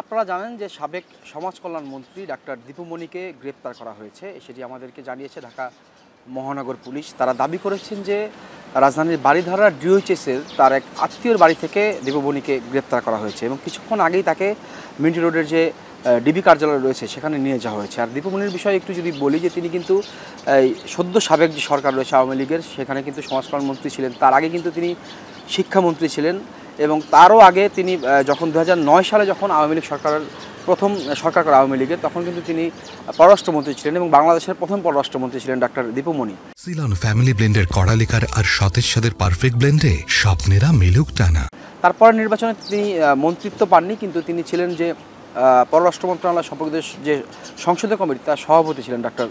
আপনারা জানেন যে সাবেক সমাজ কল্যাণ মন্ত্রী ডাক্তার দীপুমণিকে গ্রেপ্তার করা হয়েছে সেটি আমাদেরকে জানিয়েছে ঢাকা মহানগর পুলিশ তারা দাবি করেছেন যে রাজধানীর বাড়িধারা ডিওএইচএসের তার এক আত্মীয়র বাড়ি থেকে দীপুমণিকে গ্রেপ্তার করা হয়েছে এবং কিছুক্ষণ আগেই তাকে মিন্টি রোডের যে ডিবি কার্যালয় রয়েছে সেখানে নিয়ে যাওয়া হয়েছে আর দীপুমণির বিষয়ে একটু যদি বলি যে তিনি কিন্তু এই সদ্য সাবেক যে সরকার রয়েছে আওয়ামী লীগের সেখানে কিন্তু সমাজকল্যাণ মন্ত্রী ছিলেন তার আগে কিন্তু তিনি শিক্ষামন্ত্রী ছিলেন এবং তারও আগে তিনি যখন দু সালে যখন আওয়ামী লীগ সরকারের প্রথম সরকার করে আওয়ামী লীগের তখন কিন্তু তিনি পররাষ্ট্রমন্ত্রী ছিলেন এবং বাংলাদেশের প্রথম পররাষ্ট্রমন্ত্রী ছিলেন ডাক্তার দীপুমণি সিলন ফ্যামিলি ব্লেন্ডের কড়ালিকার আর সতেজ সাদের পারফেক্ট ব্লেন্ডে স্বপ্নেরা মিলুক টানা তারপরে নির্বাচনে তিনি মন্ত্রিত্ব পাননি কিন্তু তিনি ছিলেন যে পররাষ্ট্র মন্ত্রণালয় সম্পর্কিত যে সংসদীয় কমিটি তার সভাপতি ছিলেন ডাক্তার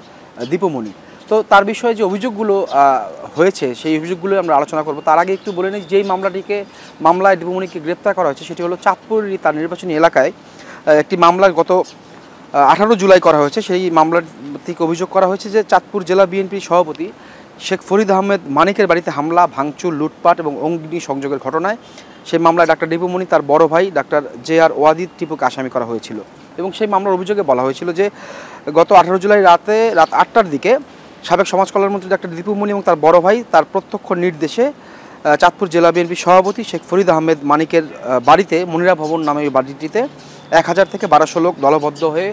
দীপুমণি তো তার বিষয়ে যে অভিযোগগুলো হয়েছে সেই অভিযোগগুলো আমরা আলোচনা করব তার আগে একটু বলে নিই যেই মামলাটিকে মামলায় দীপমণিকে গ্রেপ্তার করা হয়েছে সেটি হলো চাঁদপুর তার নির্বাচনী এলাকায় একটি মামলা গত আঠারো জুলাই করা হয়েছে সেই মামলার থেকে অভিযোগ করা হয়েছে যে চাঁদপুর জেলা বিএনপির সভাপতি শেখ ফরিদ আহমেদ মানিকের বাড়িতে হামলা ভাঙচুর লুটপাট এবং অগ্নি সংযোগের ঘটনায় সেই মামলায় ডাক্তার দীপুমণি তার বড় ভাই ডাক্তার জে আর ওয়াদিদ টিপুকে আসামি করা হয়েছিল এবং সেই মামলার অভিযোগে বলা হয়েছিল যে গত আঠারো জুলাই রাতে রাত আটটার দিকে সাবেক সমাজ কল্যাণমন্ত্রী ডাক্তার দীপুমণি এবং তার বড় ভাই তার প্রত্যক্ষ নির্দেশে চাঁদপুর জেলা বিএনপি সভাপতি শেখ ফরিদ আহমেদ মানিকের বাড়িতে মনিরা ভবন নামে ওই বাড়িটিতে এক হাজার থেকে বারোশো লোক দলবদ্ধ হয়ে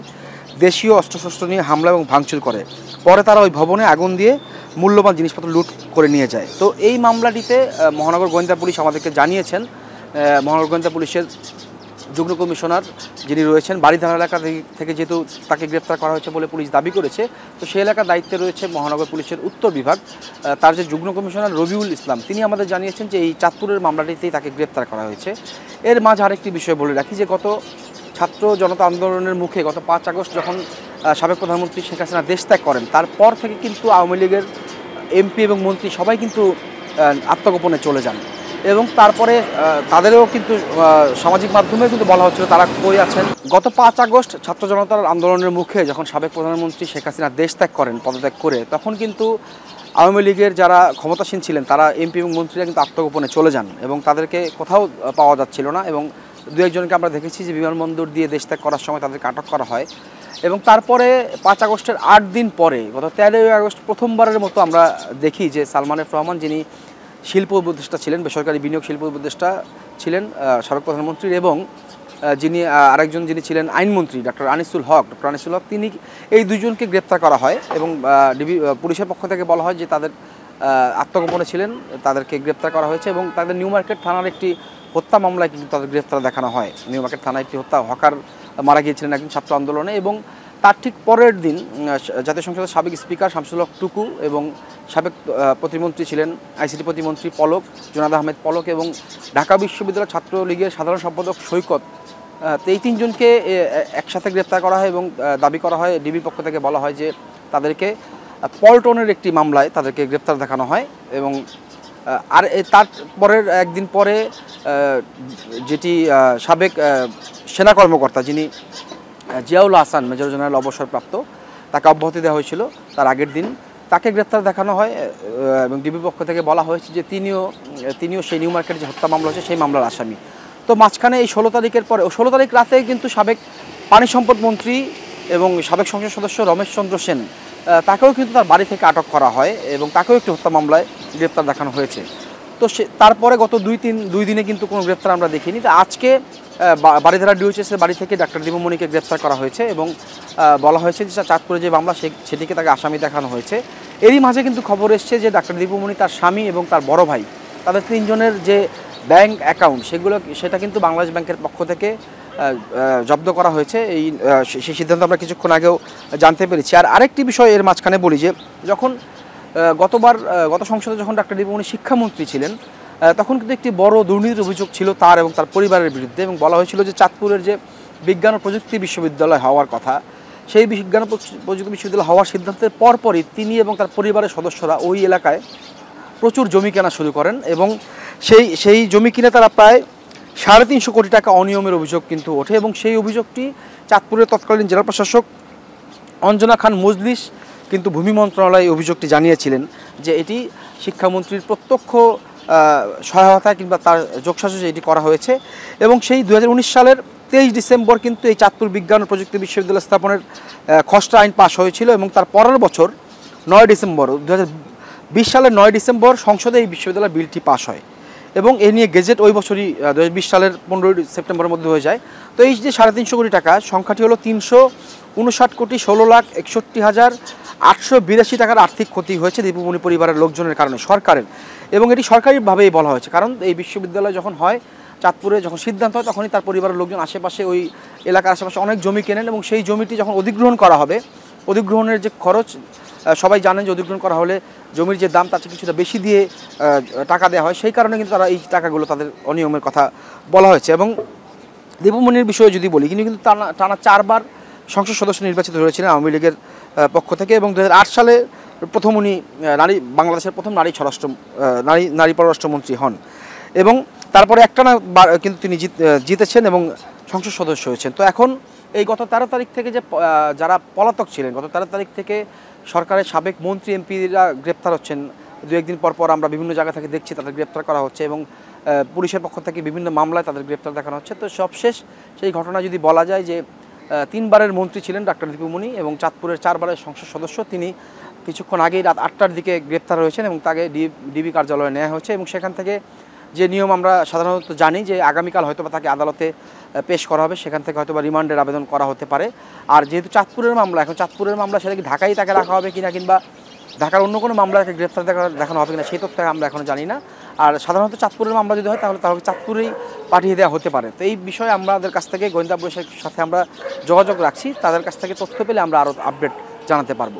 দেশীয় অস্ত্রশস্ত্র নিয়ে হামলা এবং ভাঙচুর করে পরে তারা ওই ভবনে আগুন দিয়ে মূল্যবান জিনিসপত্র লুট করে নিয়ে যায় তো এই মামলাটিতে মহানগর গোয়েন্দা পুলিশ আমাদেরকে জানিয়েছেন মহানগর গোয়েন্দা পুলিশের যুগ্ম কমিশনার যিনি রয়েছেন বাড়িধারা এলাকা থেকে যেহেতু তাকে গ্রেপ্তার করা হয়েছে বলে পুলিশ দাবি করেছে তো সেই এলাকার দায়িত্বে রয়েছে মহানগর পুলিশের উত্তর বিভাগ তার যে যুগ্ম কমিশনার রবিউল ইসলাম তিনি আমাদের জানিয়েছেন যে এই চাঁদপুরের মামলাটিতেই তাকে গ্রেপ্তার করা হয়েছে এর মাঝে আরেকটি বিষয় বলে রাখি যে গত ছাত্র জনতা আন্দোলনের মুখে গত পাঁচ আগস্ট যখন সাবেক প্রধানমন্ত্রী শেখ হাসিনা দেশ ত্যাগ করেন তারপর থেকে কিন্তু আওয়ামী লীগের এমপি এবং মন্ত্রী সবাই কিন্তু আত্মগোপনে চলে যান এবং তারপরে তাদেরও কিন্তু সামাজিক মাধ্যমে কিন্তু বলা হচ্ছিল তারা কই আছেন গত পাঁচ আগস্ট ছাত্র জনতার আন্দোলনের মুখে যখন সাবেক প্রধানমন্ত্রী শেখ হাসিনা দেশ ত্যাগ করেন পদত্যাগ করে তখন কিন্তু আওয়ামী লীগের যারা ক্ষমতাসীন ছিলেন তারা এমপি এবং মন্ত্রীরা কিন্তু আত্মগোপনে চলে যান এবং তাদেরকে কোথাও পাওয়া যাচ্ছিল না এবং দু একজনকে আমরা দেখেছি যে বিমানবন্দর দিয়ে দেশ ত্যাগ করার সময় তাদেরকে আটক করা হয় এবং তারপরে পাঁচ আগস্টের আট দিন পরে গত তেরোই আগস্ট প্রথমবারের মতো আমরা দেখি যে সালমানের রহমান যিনি শিল্প উপদেষ্টা ছিলেন বেসরকারি বিনিয়োগ শিল্প উপদেষ্টা ছিলেন সাবেক প্রধানমন্ত্রীর এবং যিনি আরেকজন যিনি ছিলেন আইনমন্ত্রী ডক্টর আনিসুল হক ডক্টর আনিসুল হক তিনি এই দুজনকে গ্রেপ্তার করা হয় এবং ডিবি পুলিশের পক্ষ থেকে বলা হয় যে তাদের আত্মগোপনে ছিলেন তাদেরকে গ্রেপ্তার করা হয়েছে এবং তাদের নিউ মার্কেট থানার একটি হত্যা মামলায় কিন্তু তাদের গ্রেপ্তার দেখানো হয় নিউ মার্কেট থানায় একটি হত্যা হকার মারা গিয়েছিলেন একজন ছাত্র আন্দোলনে এবং তার ঠিক পরের দিন জাতীয় সংসদের সাবেক স্পিকার শামসুল হক টুকু এবং সাবেক প্রতিমন্ত্রী ছিলেন আইসিটি প্রতিমন্ত্রী পলক জোনাদ আহমেদ পলক এবং ঢাকা বিশ্ববিদ্যালয় ছাত্রলীগের সাধারণ সম্পাদক সৈকত এই তিনজনকে একসাথে গ্রেপ্তার করা হয় এবং দাবি করা হয় ডিবির পক্ষ থেকে বলা হয় যে তাদেরকে পল্টনের একটি মামলায় তাদেরকে গ্রেপ্তার দেখানো হয় এবং আর তার পরের একদিন পরে যেটি সাবেক সেনা কর্মকর্তা যিনি জিয়াউল হাসান মেজর জেনারেল অবসরপ্রাপ্ত তাকে অব্যাহতি দেওয়া হয়েছিল তার আগের দিন তাকে গ্রেপ্তার দেখানো হয় এবং ডিবির পক্ষ থেকে বলা হয়েছে যে তিনিও তিনিও সেই নিউ মার্কেট যে হত্যা মামলা হয়েছে সেই মামলার আসামি তো মাঝখানে এই ষোলো তারিখের পরে ষোলো তারিখ রাতে কিন্তু সাবেক পানি সম্পদ মন্ত্রী এবং সাবেক সংসদ সদস্য রমেশচন্দ্র সেন তাকেও কিন্তু তার বাড়ি থেকে আটক করা হয় এবং তাকেও একটি হত্যা মামলায় গ্রেপ্তার দেখানো হয়েছে তো সে তারপরে গত দুই তিন দুই দিনে কিন্তু কোনো গ্রেপ্তার আমরা দেখিনি তো আজকে বাড়িধারা ডিউচেসের বাড়ি থেকে ডাক্তার দীপমণিকে গ্রেপ্তার করা হয়েছে এবং বলা হয়েছে যে চাঁদপুরে যে মামলা সে সেটিকে তাকে আসামি দেখানো হয়েছে এরই মাঝে কিন্তু খবর এসছে যে ডাক্তার দীপমণি তার স্বামী এবং তার বড় ভাই তাদের তিনজনের যে ব্যাংক অ্যাকাউন্ট সেগুলো সেটা কিন্তু বাংলাদেশ ব্যাংকের পক্ষ থেকে জব্দ করা হয়েছে এই সেই সিদ্ধান্ত আমরা কিছুক্ষণ আগেও জানতে পেরেছি আর আরেকটি বিষয় এর মাঝখানে বলি যে যখন গতবার গত সংসদে যখন ডাক্তার দীপমণি শিক্ষামন্ত্রী ছিলেন তখন কিন্তু একটি বড় দুর্নীতির অভিযোগ ছিল তার এবং তার পরিবারের বিরুদ্ধে এবং বলা হয়েছিল যে চাঁদপুরের যে বিজ্ঞান ও প্রযুক্তি বিশ্ববিদ্যালয় হওয়ার কথা সেই বিজ্ঞান প্রযুক্তি বিশ্ববিদ্যালয় হওয়ার সিদ্ধান্তের পরপরই তিনি এবং তার পরিবারের সদস্যরা ওই এলাকায় প্রচুর জমি কেনা শুরু করেন এবং সেই সেই জমি কিনে তারা প্রায় সাড়ে তিনশো কোটি টাকা অনিয়মের অভিযোগ কিন্তু ওঠে এবং সেই অভিযোগটি চাঁদপুরের তৎকালীন জেলা প্রশাসক অঞ্জনা খান মজলিস কিন্তু ভূমি মন্ত্রণালয় অভিযোগটি জানিয়েছিলেন যে এটি শিক্ষামন্ত্রীর প্রত্যক্ষ সহায়তা কিংবা তার যোগসাজসে এটি করা হয়েছে এবং সেই দু সালের তেইশ ডিসেম্বর কিন্তু এই চাঁদপুর বিজ্ঞান ও প্রযুক্তি বিশ্ববিদ্যালয় স্থাপনের খসড়া আইন পাশ হয়েছিল এবং তার পরের বছর নয় ডিসেম্বর দু সালের নয় ডিসেম্বর সংসদে এই বিশ্ববিদ্যালয় বিলটি পাশ হয় এবং এ নিয়ে গেজেট ওই বছরই দু সালের পনেরোই সেপ্টেম্বরের মধ্যে হয়ে যায় তো এই যে সাড়ে তিনশো কোটি টাকা সংখ্যাটি হলো তিনশো উনষাট কোটি ষোলো লাখ একষট্টি হাজার আটশো বিরাশি টাকার আর্থিক ক্ষতি হয়েছে দীপুমণি পরিবারের লোকজনের কারণে সরকারের এবং এটি সরকারিভাবেই বলা হয়েছে কারণ এই বিশ্ববিদ্যালয় যখন হয় চাঁদপুরে যখন সিদ্ধান্ত হয় তখনই তার পরিবারের লোকজন আশেপাশে ওই এলাকার আশেপাশে অনেক জমি কেনেন এবং সেই জমিটি যখন অধিগ্রহণ করা হবে অধিগ্রহণের যে খরচ সবাই জানেন যে অধিগ্রহণ করা হলে জমির যে দাম তার কিছুটা বেশি দিয়ে টাকা দেওয়া হয় সেই কারণে কিন্তু তারা এই টাকাগুলো তাদের অনিয়মের কথা বলা হয়েছে এবং দীপুমণির বিষয়ে যদি বলি কিন্তু কিন্তু টানা টানা চারবার সংসদ সদস্য নির্বাচিত হয়েছিলেন আওয়ামী লীগের পক্ষ থেকে এবং দু সালে প্রথম উনি নারী বাংলাদেশের প্রথম নারী স্বরাষ্ট্র নারী নারী পররাষ্ট্রমন্ত্রী হন এবং তারপরে একটা না কিন্তু তিনি জিতেছেন এবং সংসদ সদস্য হয়েছেন তো এখন এই গত তেরো তারিখ থেকে যে যারা পলাতক ছিলেন গত তেরো তারিখ থেকে সরকারের সাবেক মন্ত্রী এমপিরা গ্রেপ্তার হচ্ছেন দু একদিন পর পর আমরা বিভিন্ন জায়গা থেকে দেখছি তাদের গ্রেপ্তার করা হচ্ছে এবং পুলিশের পক্ষ থেকে বিভিন্ন মামলায় তাদের গ্রেপ্তার দেখানো হচ্ছে তো সবশেষ সেই ঘটনা যদি বলা যায় যে তিনবারের মন্ত্রী ছিলেন ডাক্তার দীপুমণি এবং চাঁদপুরের চারবারের সংসদ সদস্য তিনি কিছুক্ষণ আগেই রাত আটটার দিকে গ্রেপ্তার হয়েছেন এবং তাকে ডিবি কার্যালয়ে নেওয়া হয়েছে এবং সেখান থেকে যে নিয়ম আমরা সাধারণত জানি যে আগামীকাল হয়তো তাকে আদালতে পেশ করা হবে সেখান থেকে হয়তো বা রিমান্ডের আবেদন করা হতে পারে আর যেহেতু চাঁদপুরের মামলা এখন চাঁদপুরের মামলা সেটা কি ঢাকায় তাকে রাখা হবে কিনা কিংবা ঢাকার অন্য কোনো মামলার গ্রেপ্তার দেখানো হবে কিনা সেই তথ্য আমরা এখনও জানি না আর সাধারণত চাঁদপুরের মামলা যদি হয় তাহলে তাহলে চাঁদপুরেই পাঠিয়ে দেওয়া হতে পারে তো এই বিষয়ে আমাদের কাছ থেকে গোয়েন্দা পুলিশের সাথে আমরা যোগাযোগ রাখছি তাদের কাছ থেকে তথ্য পেলে আমরা আরও আপডেট জানাতে পারবো